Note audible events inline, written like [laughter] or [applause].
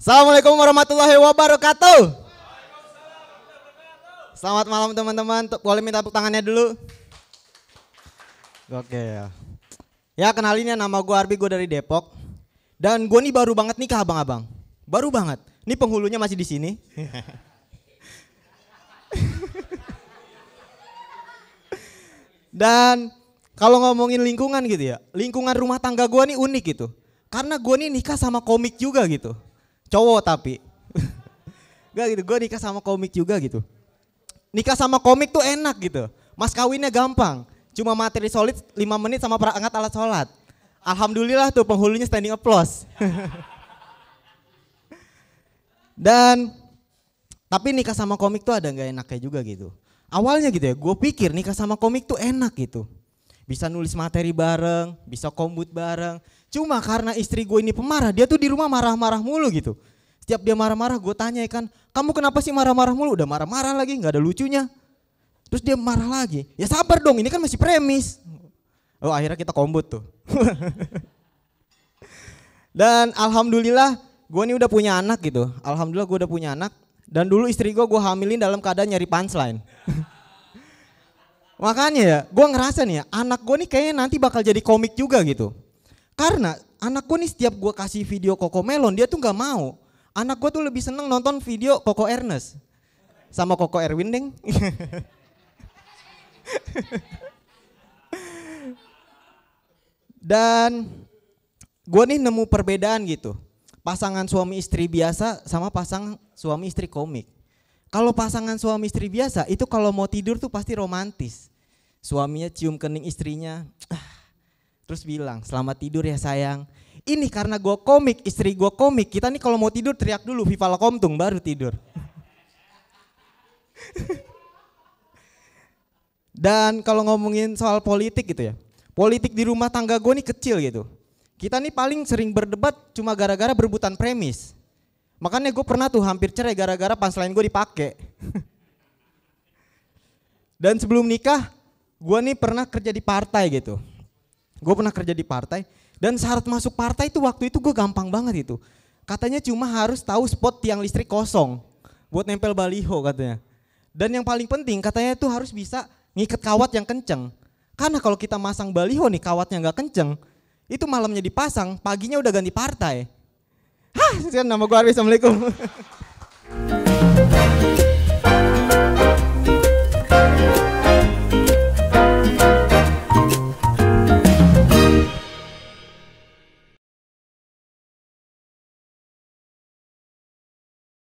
Assalamualaikum warahmatullahi wabarakatuh. Selamat malam teman-teman. Boleh minta tepuk tangannya dulu? Oke. Ya Ya kenalin ya nama gue Arbi, gue dari Depok. Dan gue nih baru banget nikah abang-abang. Baru banget. Nih penghulunya masih di sini. [laughs] Dan kalau ngomongin lingkungan gitu ya, lingkungan rumah tangga gue nih unik gitu. Karena gue nih nikah sama komik juga gitu. Cowok tapi. [laughs] Gak gitu, gue nikah sama komik juga gitu. Nikah sama komik tuh enak gitu. Mas kawinnya gampang. Cuma materi solid 5 menit sama perangkat alat sholat. Alhamdulillah tuh penghulunya standing applause. [laughs] Dan tapi nikah sama komik tuh ada nggak enaknya juga gitu. Awalnya gitu ya, gue pikir nikah sama komik tuh enak gitu bisa nulis materi bareng, bisa kombut bareng. Cuma karena istri gue ini pemarah, dia tuh di rumah marah-marah mulu gitu. Setiap dia marah-marah gue tanya kan, kamu kenapa sih marah-marah mulu? Udah marah-marah lagi, gak ada lucunya. Terus dia marah lagi, ya sabar dong ini kan masih premis. Oh akhirnya kita kombut tuh. [laughs] Dan alhamdulillah gue ini udah punya anak gitu. Alhamdulillah gue udah punya anak. Dan dulu istri gue gue hamilin dalam keadaan nyari punchline. [laughs] Makanya ya, gue ngerasa nih ya, anak gue nih kayaknya nanti bakal jadi komik juga gitu. Karena anak gue nih setiap gue kasih video Koko Melon, dia tuh nggak mau. Anak gue tuh lebih seneng nonton video Koko Ernest. Sama Koko Erwin deng. [laughs] Dan gue nih nemu perbedaan gitu. Pasangan suami istri biasa sama pasangan suami istri komik. Kalau pasangan suami istri biasa itu kalau mau tidur tuh pasti romantis. Suaminya cium kening istrinya, ah, terus bilang, selamat tidur ya sayang. Ini karena gue komik, istri gue komik, kita nih kalau mau tidur teriak dulu, Viva La Komtung baru tidur. [laughs] Dan kalau ngomongin soal politik gitu ya, politik di rumah tangga gue nih kecil gitu. Kita nih paling sering berdebat cuma gara-gara berebutan premis. Makanya gue pernah tuh hampir cerai gara-gara pas lain gue dipakai. [laughs] Dan sebelum nikah, gue nih pernah kerja di partai gitu. Gue pernah kerja di partai dan syarat masuk partai itu waktu itu gue gampang banget itu. Katanya cuma harus tahu spot tiang listrik kosong buat nempel baliho katanya. Dan yang paling penting katanya itu harus bisa ngikat kawat yang kenceng. Karena kalau kita masang baliho nih kawatnya nggak kenceng, itu malamnya dipasang, paginya udah ganti partai. Hah, nama gue Arwi, Assalamualaikum. [laughs]